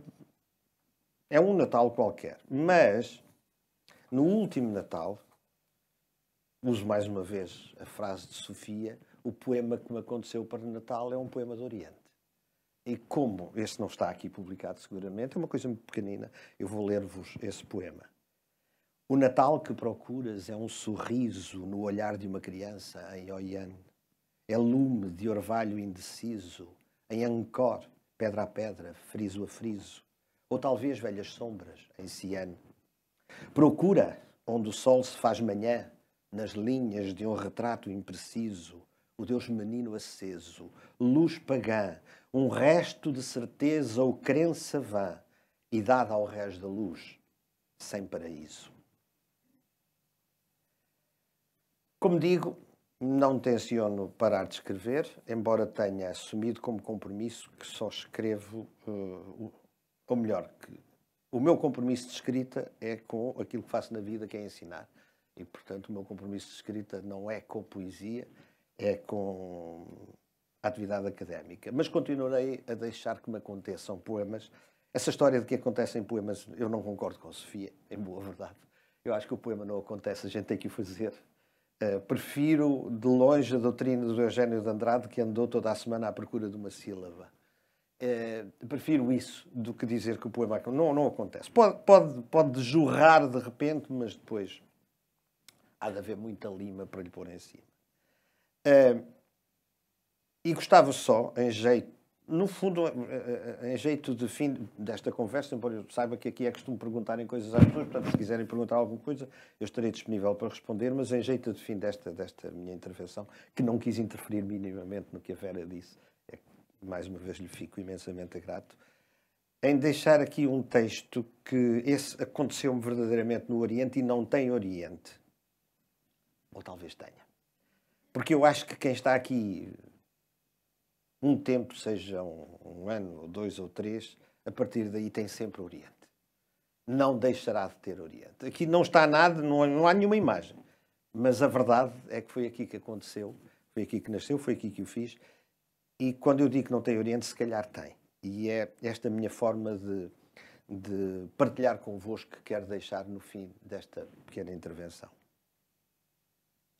é um Natal qualquer. Mas no último Natal, uso mais uma vez a frase de Sofia, o poema que me aconteceu para Natal é um poema do Oriente. E como esse não está aqui publicado, seguramente, é uma coisa muito pequenina, eu vou ler-vos esse poema. O Natal que procuras é um sorriso no olhar de uma criança em Oian. É lume de orvalho indeciso em Angkor, pedra a pedra, friso a friso. Ou talvez velhas sombras em Sian. Procura onde o sol se faz manhã, nas linhas de um retrato impreciso, o Deus menino aceso, luz pagã, um resto de certeza ou crença vã, e dada ao resto da luz, sem paraíso. Como digo, não tenciono parar de escrever, embora tenha assumido como compromisso que só escrevo, eh, ou melhor, que o meu compromisso de escrita é com aquilo que faço na vida, que é ensinar. E, portanto, o meu compromisso de escrita não é com poesia, é com atividade académica. Mas continuarei a deixar que me aconteçam poemas. Essa história de que acontecem poemas, eu não concordo com a Sofia, em boa verdade. Eu acho que o poema não acontece, a gente tem que o fazer. Uh, prefiro de longe a doutrina do Eugênio de Andrade, que andou toda a semana à procura de uma sílaba. Uh, prefiro isso do que dizer que o poema não, não acontece. Pode, pode, pode jorrar de repente, mas depois há de haver muita lima para lhe pôr em cima. Uh, e gostava só, em jeito, no fundo, eh, eh, em jeito de fim desta conversa, embora eu saiba que aqui é costume perguntarem coisas às pessoas, portanto, se quiserem perguntar alguma coisa, eu estarei disponível para responder, mas em jeito de fim desta, desta minha intervenção, que não quis interferir minimamente no que a Vera disse, é, mais uma vez lhe fico imensamente grato, em deixar aqui um texto que esse aconteceu-me verdadeiramente no Oriente e não tem Oriente. Ou talvez tenha porque eu acho que quem está aqui um tempo, seja um, um ano, ou dois ou três, a partir daí tem sempre Oriente. Não deixará de ter Oriente. Aqui não está nada, não, não há nenhuma imagem. Mas a verdade é que foi aqui que aconteceu, foi aqui que nasceu, foi aqui que eu fiz. E quando eu digo que não tem Oriente, se calhar tem. E é esta minha forma de, de partilhar convosco que quero deixar no fim desta pequena intervenção.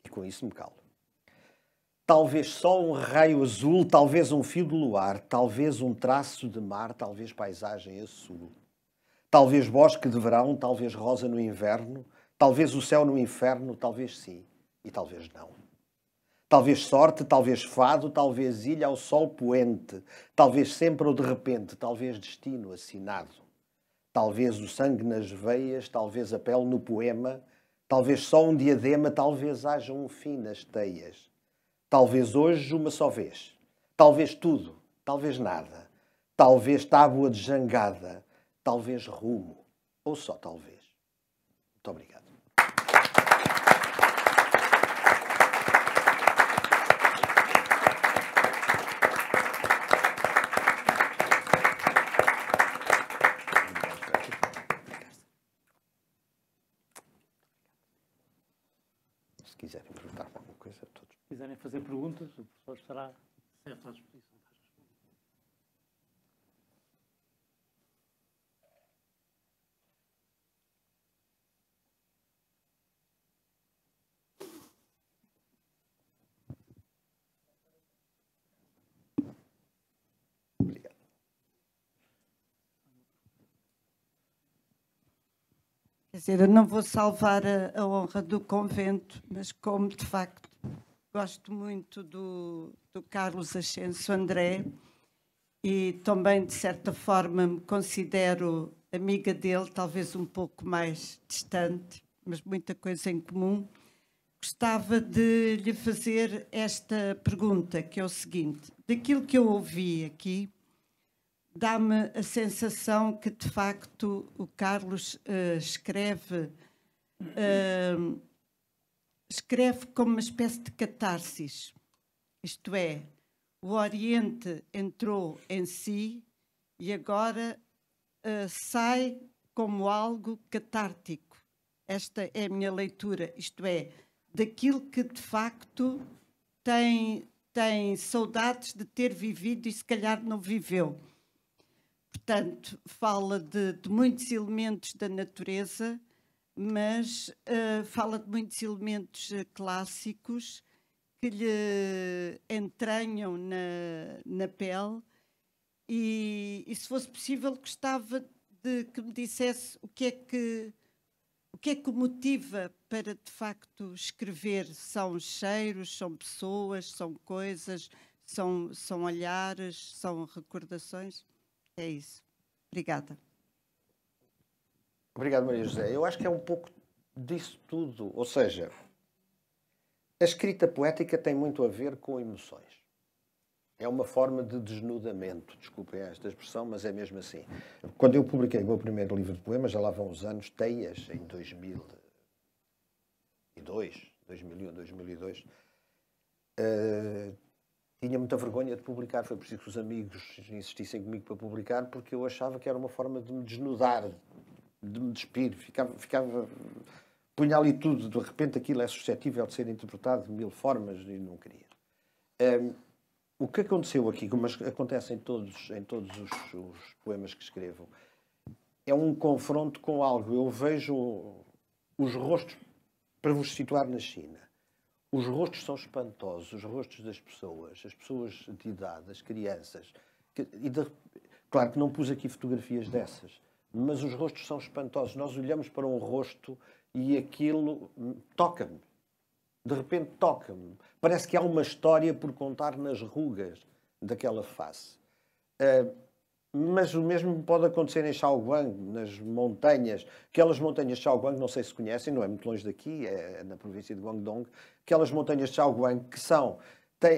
E com isso me calo. Talvez só um raio azul, talvez um fio de luar, talvez um traço de mar, talvez paisagem azul. Talvez bosque de verão, talvez rosa no inverno, talvez o céu no inferno, talvez sim e talvez não. Talvez sorte, talvez fado, talvez ilha ao sol poente, talvez sempre ou de repente, talvez destino assinado. Talvez o sangue nas veias, talvez a pele no poema, talvez só um diadema, talvez haja um fim nas teias Talvez hoje uma só vez. Talvez tudo, talvez nada. Talvez tábua de jangada, talvez rumo, ou só talvez. perguntas, o professor estará certo é, à disposição. Quer dizer, eu não vou salvar a, a, honra do convento, mas como de facto Gosto muito do, do Carlos Ascenso André e também, de certa forma, me considero amiga dele, talvez um pouco mais distante, mas muita coisa em comum. Gostava de lhe fazer esta pergunta, que é o seguinte: daquilo que eu ouvi aqui, dá-me a sensação que, de facto, o Carlos uh, escreve. Uh, escreve como uma espécie de catarsis, isto é, o Oriente entrou em si e agora uh, sai como algo catártico. Esta é a minha leitura, isto é, daquilo que de facto tem, tem saudades de ter vivido e se calhar não viveu. Portanto, fala de, de muitos elementos da natureza mas uh, eh, fala de muitos elementos eh, clássicos que lhe entranham na, na pele e, e, se fosse possível gostava de que me dissesse o que é que o que é que o motiva para de facto escrever? São cheiros, são pessoas, são coisas, são, são olhares, são recordações? É isso. Obrigada. Obrigado, Maria José. Eu acho que é um pouco disso tudo. Ou seja, a escrita poética tem muito a ver com emoções. É uma forma de desnudamento, desculpem esta expressão, mas é mesmo assim. Quando eu publiquei o meu primeiro livro de poemas, já lá vão uns anos, Teias, em 2002, 2001, 2002, uh, tinha muita vergonha de publicar. Foi preciso que os amigos insistissem comigo para publicar, porque eu achava que era uma forma de me desnudar de me despir, ficava, ficava, punha ali tudo, de repente aquilo é suscetível de ser interpretado de mil formas e não queria. Um, o que aconteceu aqui, como acontece em todos, em todos os, os, poemas que escrevo, é um confronto com algo. Eu vejo os rostos, para vos situar na China, os rostos são espantosos, os rostos das pessoas, as pessoas de idade, as crianças. Que, e de, claro que não pus aqui fotografias dessas, mas os rostos são espantosos. Nós olhamos para um rosto e aquilo hum, toca-me. De repente toca-me. Parece que há uma história por contar nas rugas daquela face. Uh, mas o mesmo pode acontecer em Shaoguang, nas montanhas. Aquelas montanhas de Shaoguang, não sei se conhecem, não é muito longe daqui, é na província de Guangdong. Aquelas montanhas de Shaoguang que são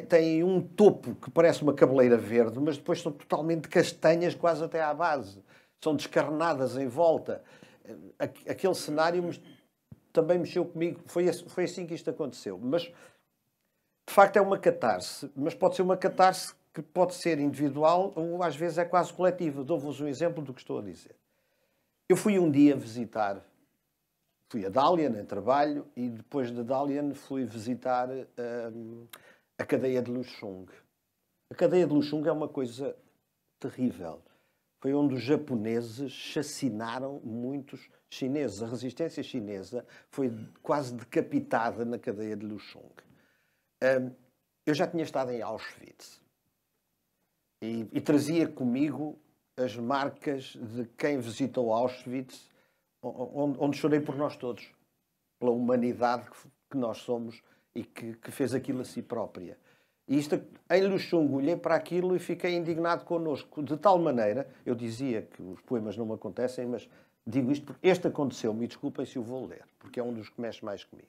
têm, um topo que parece uma cabeleira verde, mas depois são totalmente castanhas quase até à base são descarnadas em volta. Eh, aquele cenário também mexeu comigo. Foi, foi assim que isto aconteceu. Mas, de facto, é uma catarse. Mas pode ser uma catarse que pode ser individual ou, às vezes, é quase coletiva. Dou-vos um exemplo do que estou a dizer. Eu fui um dia visitar fui a Dalian em trabalho e depois de Dalian fui visitar um, ehm, a cadeia de Luxung. A cadeia de Luxung é uma coisa terrível foi onde os japoneses chacinaram muitos chineses. A resistência chinesa foi quase decapitada na cadeia de Luchong. Um, eu já tinha estado em Auschwitz e, e, trazia comigo as marcas de quem visitou Auschwitz, onde, onde chorei por nós todos, pela humanidade que, que nós somos e que, que fez aquilo a si própria. E isto em olhei para aquilo e fiquei indignado connosco. De tal maneira, eu dizia que os poemas não me acontecem, mas digo isto porque este aconteceu-me, e desculpem se o vou ler, porque é um dos que mexe mais comigo.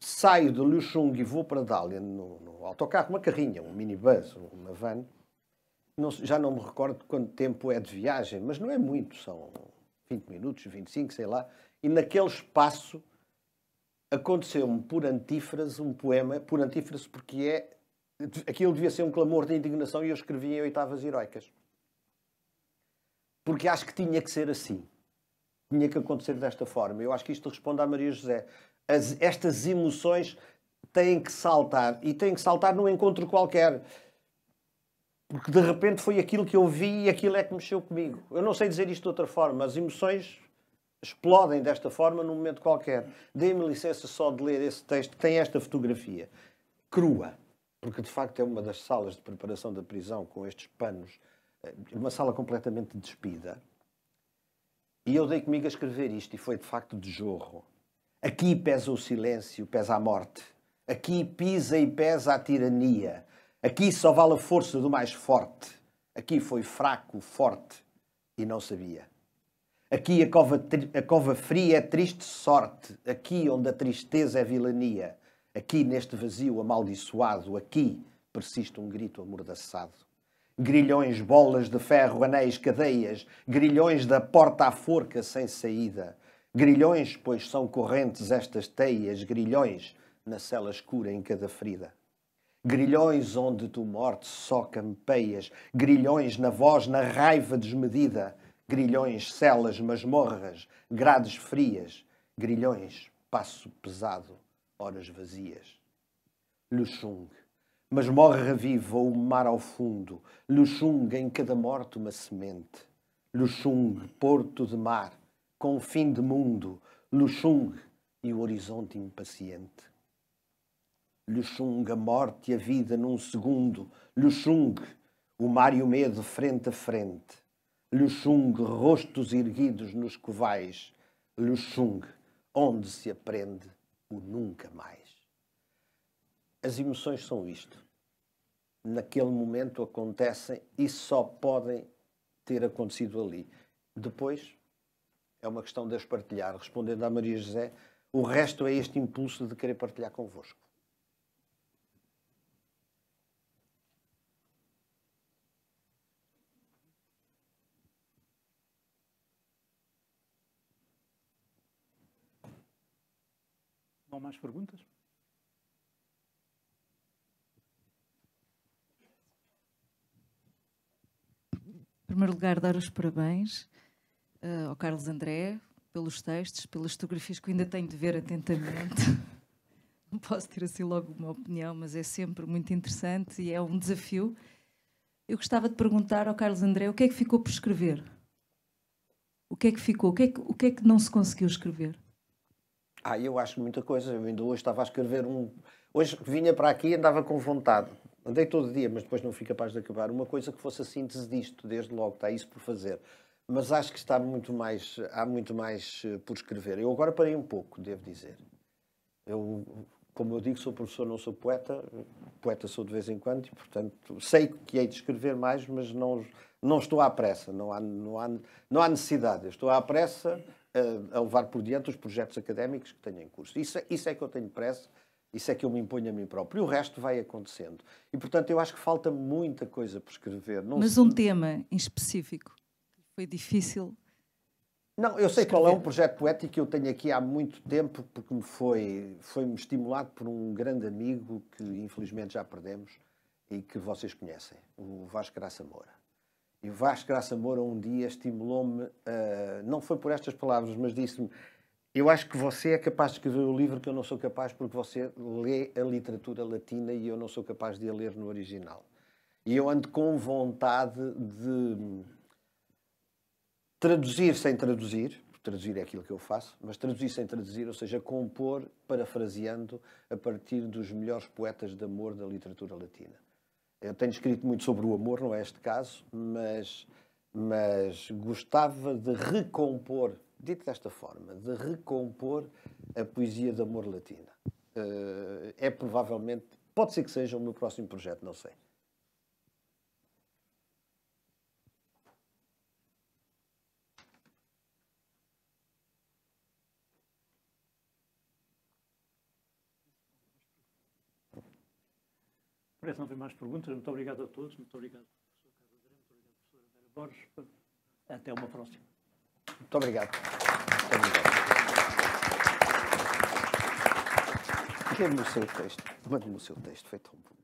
Saio de Luxung e vou para Dália no, no autocarro, uma carrinha, um minibus, uma van. Não, já não me recordo quanto tempo é de viagem, mas não é muito, são 20 minutos, 25, sei lá. E naquele espaço aconteceu-me por antífrase um poema, por antífrase porque é. Aquilo devia ser um clamor de indignação e eu escrevi em oitavas heroicas. Porque acho que tinha que ser assim. Tinha que acontecer desta forma. Eu acho que isto responde à Maria José. As, estas emoções têm que saltar. E têm que saltar num encontro qualquer. Porque de repente foi aquilo que eu vi e aquilo é que mexeu comigo. Eu não sei dizer isto de outra forma. As emoções explodem desta forma num momento qualquer. Dê-me licença só de ler esse texto que tem esta fotografia crua, porque de facto é uma das salas de preparação da prisão com estes panos, eh, uma sala completamente despida. E eu dei comigo a escrever isto e foi de facto de jorro. Aqui pesa o silêncio, pesa a morte. Aqui pisa e pesa a tirania. Aqui só vale a força do mais forte. Aqui foi fraco, forte e não sabia. Aqui a cova, a cova fria é triste sorte, aqui onde a tristeza é vilania, aqui neste vazio amaldiçoado, aqui persiste um grito amordaçado. Grilhões, bolas de ferro, anéis, cadeias, grilhões da porta à forca sem saída. Grilhões, pois são correntes estas teias, grilhões na cela escura em cada ferida. Grilhões onde tu morte só campeias, grilhões na voz, na raiva desmedida grilhões, celas, masmorras, grades frias, grilhões, passo pesado, horas vazias. Luxung, masmorra viva ou mar ao fundo, Luxung em cada morte uma semente. Luxung, porto de mar, com fim de mundo, Luxung e o horizonte impaciente. Luxung, a morte e a vida num segundo, Luxung, o mar e o medo frente a frente. Luxung, rostos erguidos nos covais, Luxung, onde se aprende o nunca mais. As emoções são isto. Naquele momento acontecem e só podem ter acontecido ali. Depois, é uma questão de as partilhar. Respondendo à Maria José, o resto é este impulso de querer partilhar convosco. Não mais perguntas? Em primeiro lugar, dar os parabéns uh, ao Carlos André pelos textos, pelas fotografias que eu ainda tenho de ver atentamente. Não posso ter assim logo uma opinião, mas é sempre muito interessante e é um desafio. Eu gostava de perguntar ao Carlos André o que é que ficou por escrever? O que é que ficou? O que é que, o que, é que não se conseguiu escrever? Ah, eu acho muita coisa. Eu ainda hoje estava a escrever um. Hoje vinha para aqui e andava com vontade. Andei todo dia, mas depois não fui capaz de acabar. Uma coisa que fosse a síntese disto, desde logo, está isso por fazer. Mas acho que está muito mais, há muito mais eh, por escrever. Eu agora parei um pouco, devo dizer. Eu, como eu digo, sou professor, não sou poeta. Poeta sou de vez em quando e, portanto, sei que hei de escrever mais, mas não, não estou à pressa. Não há, não, há, não há necessidade. Eu estou à pressa a, levar por diante os projetos académicos que tenho em curso. Isso, é, isso é que eu tenho pressa, isso é que eu me imponho a mim próprio. E o resto vai acontecendo. E, portanto, eu acho que falta muita coisa por escrever. Não Mas se... um tema em específico foi difícil não, eu sei escrever. qual é um projeto poético que eu tenho aqui há muito tempo, porque me foi, foi-me estimulado por um grande amigo que infelizmente já perdemos e que vocês conhecem, o Vasco Graça Moura. E Vasco Graça Moura um dia estimulou-me, uh, não foi por estas palavras, mas disse-me: Eu acho que você é capaz de escrever o livro que eu não sou capaz, porque você lê a literatura latina e eu não sou capaz de a ler no original. E eu ando com vontade de traduzir sem traduzir, traduzir é aquilo que eu faço, mas traduzir sem traduzir, ou seja, compor parafraseando a partir dos melhores poetas de amor da literatura latina. Eu tenho escrito muito sobre o amor, não é este caso, mas, mas gostava de recompor, dito desta forma, de recompor a poesia de amor latina. Uh, é provavelmente, pode ser que seja o meu próximo projeto, não sei. Parece não haver mais perguntas. Muito obrigado a todos. Muito obrigado, professor Carlos André. Muito obrigado, professor Borges. Até uma próxima. Muito obrigado. Muito obrigado. dê o seu texto. Mande-me o seu texto. Foi tão bom.